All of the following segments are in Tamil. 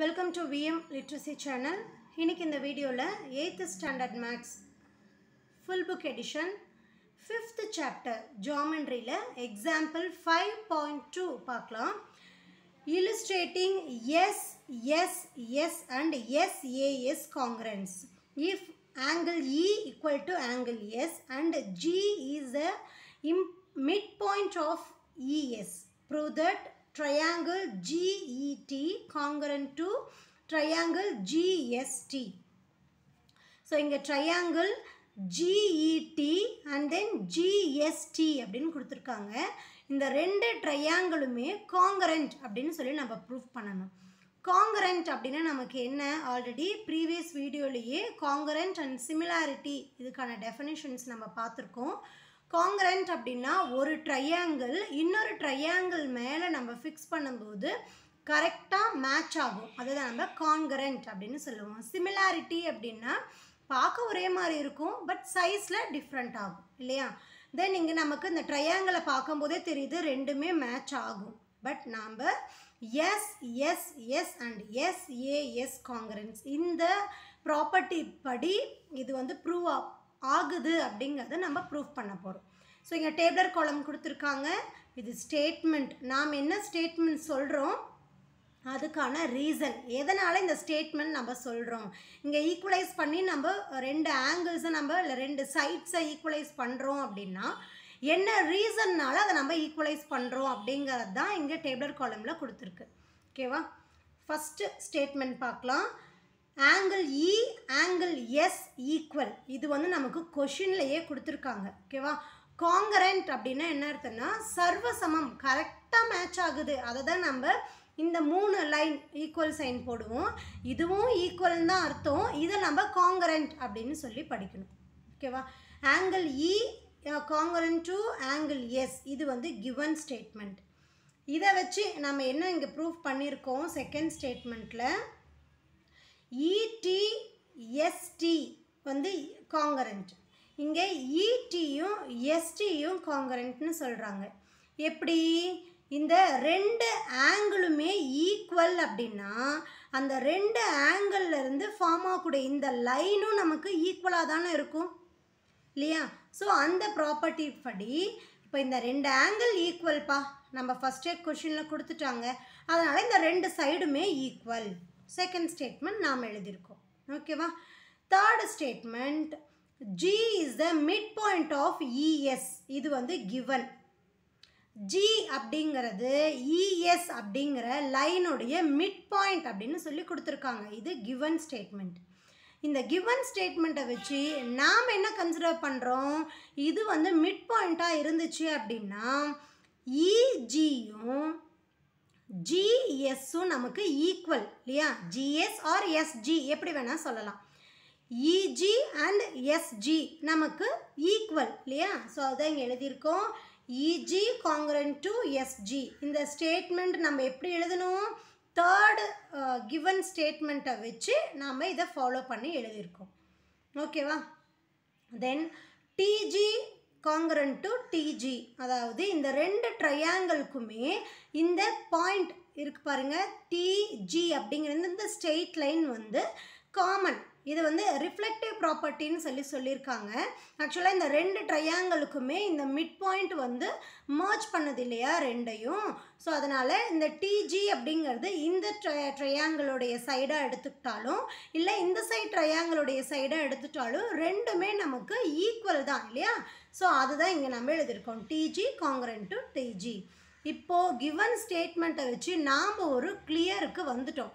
Welcome to VM literacy channel இன்றைக்கி இந்த வீடியோவில் eighth standard maths full book edition fifth chapter ஜாமெண்ட்ரியில் எக்ஸாம்பிள் ஃபைவ் பாயிண்ட் டூ பார்க்கலாம் illustrating S S S and S A S congruence if angle E equal E angle S and G is G இம் mid point of E S prove that triangle GET congruent to triangle GST. So, இங்க triangle GET and then GST அப்படின்னு கொடுத்துருக்காங்க இந்த ரெண்டு ட்ரையாங்கிளுமே காங்கரண்ட் அப்படின்னு சொல்லி நம்ம ப்ரூஃப் பண்ணணும் காங்கரண்ட் அப்படின்னா நமக்கு என்ன ஆல்ரெடி ப்ரீவியஸ் வீடியோலேயே காங்கரண்ட் அண்ட் சிமிலாரிட்டி இதுக்கான டெஃபினேஷன்ஸ் நம்ம பார்த்துருக்கோம் காங்கரண்ட் அப்படின்னா ஒரு ட்ரையாங்கிள் இன்னொரு ட்ரையாங்கிள் மேலே நம்ம ஃபிக்ஸ் பண்ணும்போது கரெக்டாக மேட்ச் ஆகும் அதுதான் நம்ம காங்கரண்ட் அப்படின்னு சொல்லுவோம் சிமிலாரிட்டி அப்படின்னா பார்க்க ஒரே மாதிரி இருக்கும் பட் சைஸில் டிஃப்ரெண்ட் ஆகும் இல்லையா தென் இங்கே நமக்கு இந்த ட்ரையாங்கிளை பார்க்கும்போதே தெரியுது ரெண்டுமே மேட்ச் ஆகும் பட் நாம் S S S and S A S congruence இந்த ப்ராப்பர்ட்டி படி இது வந்து ப்ரூவ் ஆகுது அப்படிங்கிறத நம்ம ப்ரூஃப் பண்ண போகிறோம் ஸோ இங்கே டேபிளர் காலம் கொடுத்துருக்காங்க இது ஸ்டேட்மெண்ட் நாம் என்ன ஸ்டேட்மெண்ட் சொல்கிறோம் அதுக்கான ரீசன் எதனால் இந்த ஸ்டேட்மெண்ட் நம்ம சொல்கிறோம் இங்கே ஈக்குவலைஸ் பண்ணி நம்ம ரெண்டு ஆங்கிள்ஸை நம்ம இல்லை ரெண்டு சைட்ஸை ஈக்குவலைஸ் பண்ணுறோம் அப்படின்னா என்ன ரீசன்னால் அதை நம்ம ஈக்குவலைஸ் பண்ணுறோம் அப்படிங்கிறது தான் இங்கே டேபிளர் காலமில் கொடுத்துருக்கு ஓகேவா ஃபஸ்ட்டு ஸ்டேட்மெண்ட் பார்க்கலாம் angle E angle S equal இது வந்து நமக்கு கொஷின்லையே கொடுத்துருக்காங்க ஓகேவா காங்கரண்ட் அப்படின்னா என்ன அர்த்தம்னா சர்வசமம் கரெக்டாக மேட்ச் ஆகுது அதை தான் நம்ம இந்த மூணு லைன் ஈக்குவல் சைன் போடுவோம் இதுவும் ஈக்குவல் தான் அர்த்தம் இதை நம்ம காங்கரண்ட் அப்படின்னு சொல்லி படிக்கணும் ஓகேவா angle E congruent to angle S இது வந்து கிவன் ஸ்டேட்மெண்ட் இதை வச்சு நம்ம என்ன இங்கே ப்ரூஃப் பண்ணியிருக்கோம் செகண்ட் ஸ்டேட்மெண்ட்டில் இடி எஸ்டி e வந்து காங்கரண்ட் இங்கே இடியும் e எஸ்டியும் காங்கரண்ட்னு சொல்கிறாங்க எப்படி இந்த ரெண்டு ஆங்கிளுமே ஈக்குவல் அப்படின்னா அந்த ரெண்டு ஆங்கிள்லேருந்து ஃபார்ம் ஆகக்கூடிய இந்த லைனும் நமக்கு ஈக்குவலாக தானே இருக்கும் இல்லையா ஸோ அந்த ப்ராப்பர்ட்டி படி இப்போ இந்த ரெண்டு ஆங்கிள் ஈக்குவல்ப்பா நம்ம ஃபஸ்ட் கொஷினில் கொடுத்துட்டாங்க அதனால் இந்த ரெண்டு சைடுமே ஈக்குவல் செகண்ட் ஸ்டேட்மெண்ட் நாம் எழுதியிருக்கோம் ஓகேவா third statement G is the midpoint of E S e இது வந்து கிவன் ஜி அப்படிங்கிறது இஎஸ் e அப்படிங்கிற லைனுடைய மிட்பாயிண்ட் அப்படின்னு சொல்லி கொடுத்துருக்காங்க இது கிவன் ஸ்டேட்மெண்ட் இந்த கிவன் ஸ்டேட்மெண்ட்டை வச்சு நாம் என்ன கன்சிடர் பண்ணுறோம் இது வந்து மிட் பாயிண்ட்டாக இருந்துச்சு அப்படின்னா இஜியும் e ஜிஎஸ்ஸும் நமக்கு ஈக்குவல் இல்லையா ஜிஎஸ் ஆர் எஸ்ஜி எப்படி வேணால் சொல்லலாம் இஜி அண்ட் எஸ்ஜி நமக்கு ஈக்குவல் இல்லையா ஸோ அதான் இங்கே எழுதியிருக்கோம் இஜி காங்கரன் டு எஸ்ஜி இந்த ஸ்டேட்மெண்ட் நம்ம எப்படி எழுதணும் தேர்டு கிவன் ஸ்டேட்மெண்ட்டை வச்சு நாம் இதை ஃபாலோ பண்ணி எழுதியிருக்கோம் ஓகேவா தென் டிஜி காங்கரன் டு டிஜி அதாவது இந்த ரெண்டு ட்ரையாங்கிள்க்குமே இந்த பாயிண்ட் இருக்கு பாருங்கள் டிஜி அப்படிங்கிறது இந்த ஸ்ட்ரெயிட் லைன் வந்து காமன் இது வந்து ரிஃப்ளெக்டிவ் ப்ராப்பர்ட்டின்னு சொல்லி சொல்லியிருக்காங்க ஆக்சுவலாக இந்த ரெண்டு ட்ரையாங்கலுக்குமே இந்த மிட் பாயிண்ட் வந்து மர்ச் பண்ணது இல்லையா ரெண்டையும் ஸோ அதனால் இந்த டிஜி அப்படிங்கிறது இந்த ட்ரை ட்ரையாங்கிளுடைய சைடாக எடுத்துக்கிட்டாலும் இல்லை இந்த சைட் ட்ரையாங்கிளுடைய சைடாக எடுத்துட்டாலும் ரெண்டுமே நமக்கு ஈக்குவல் தான் இல்லையா ஸோ அதுதான் இங்கே நம்ம எழுதியிருக்கோம் டிஜி காங்கரன் டு டிஜி இப்போது கிவன் ஸ்டேட்மெண்ட்டை வச்சு நாம் ஒரு கிளியருக்கு வந்துட்டோம்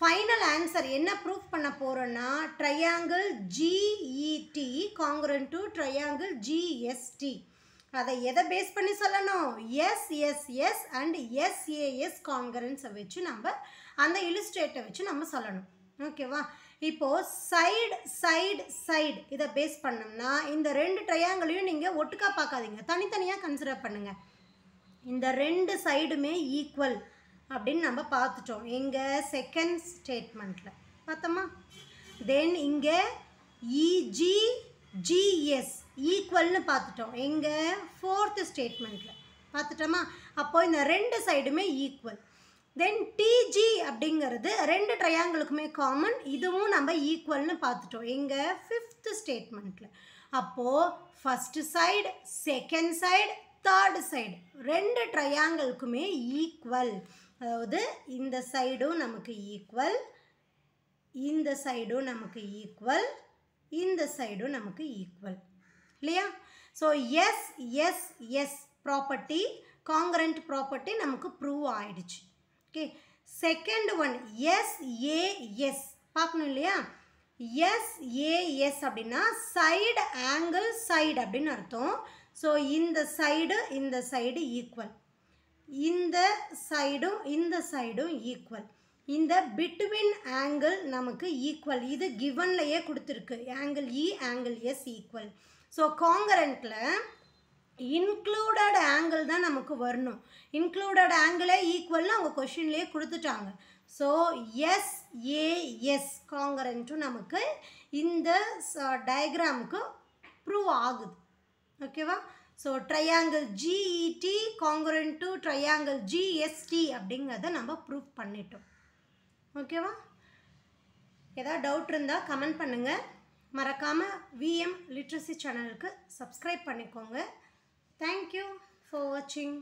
ஃபைனல் ஆன்சர் என்ன ப்ரூஃப் பண்ண போகிறோன்னா triangle G E T congruent to triangle G S T அதை எதை பேஸ் பண்ணி சொல்லணும் எஸ்எஸ்எஸ் அண்ட் எஸ்ஏஎஸ் காங்கரன்ஸை வச்சு நம்ம அந்த இலிஸ்ட்ரேட்டை வச்சு நம்ம சொல்லணும் ஓகேவா இப்போது சைடு சைடு சைடு இதை பேஸ் பண்ணோம்னா இந்த ரெண்டு ட்ரையாங்கிளையும் நீங்கள் ஒட்டுக்கா பார்க்காதீங்க தனித்தனியாக கன்சிடர் பண்ணுங்கள் இந்த ரெண்டு சைடுமே ஈக்குவல் அப்படின்னு நம்ம பார்த்துட்டோம் எங்கள் செகண்ட் ஸ்டேட்மெண்ட்டில் பார்த்தோமா தென் இங்கே இஜிஜிஎஸ் ஈக்குவல்னு பார்த்துட்டோம் எங்கள் ஃபோர்த்து ஸ்டேட்மெண்ட்டில் பார்த்துட்டோமா அப்போ இந்த ரெண்டு சைடுமே ஈக்குவல் தென் டிஜி அப்படிங்கிறது ரெண்டு ட்ரையாங்கிளுக்குமே காமன் இதுவும் நம்ம ஈக்குவல்னு பார்த்துட்டோம் எங்கள் ஃபிஃப்த்து ஸ்டேட்மெண்ட்டில் அப்போது first side second side third side ரெண்டு ட்ரையாங்கிளுக்குமே ஈக்குவல் அதாவது இந்த சைடும் நமக்கு ஈக்குவல் இந்த சைடும் நமக்கு ஈக்குவல் இந்த சைடும் நமக்கு ஈக்குவல் இல்லையா so S S S property congruent property நமக்கு ப்ரூவ் ஆயிடுச்சு okay second one S A S பார்க்கணும் இல்லையா எஸ் ஏ எஸ் அப்படின்னா சைடு ஆங்கிள் சைடு அப்படின்னு அர்த்தம் ஸோ இந்த சைடு இந்த சைடு ஈக்குவல் இந்த சைடும் இந்த சைடும் ஈக்குவல் இந்த பிட்வின் ஆங்கிள் நமக்கு ஈக்குவல் இது கிவன்லையே கொடுத்துருக்கு angle E angle S equal so காங்கரண்ட்டில் இன்க்ளூடட் ஆங்கிள் தான் நமக்கு வரணும் இன்க்ளூடட் ஆங்கிளே ஈக்குவல்னு அவங்க கொஷின்லேயே கொடுத்துட்டாங்க ஸோ எஸ் ஏஎஸ் காங்கரண்ட்டும் நமக்கு இந்த டயக்ராமுக்கு uh, ப்ரூவ் ஆகுது ஓகேவா so triangle G E T congruent to triangle G S T அப்படிங்கிறத நம்ம ப்ரூஃப் பண்ணிட்டோம் ஓகேவா ஏதாவது டவுட் இருந்தால் கமெண்ட் பண்ணுங்கள் மறக்காமல் விஎம் லிட்ரஸி சேனலுக்கு சப்ஸ்கிரைப் பண்ணிக்கோங்க தேங்க்யூ ஃபார் வாட்சிங்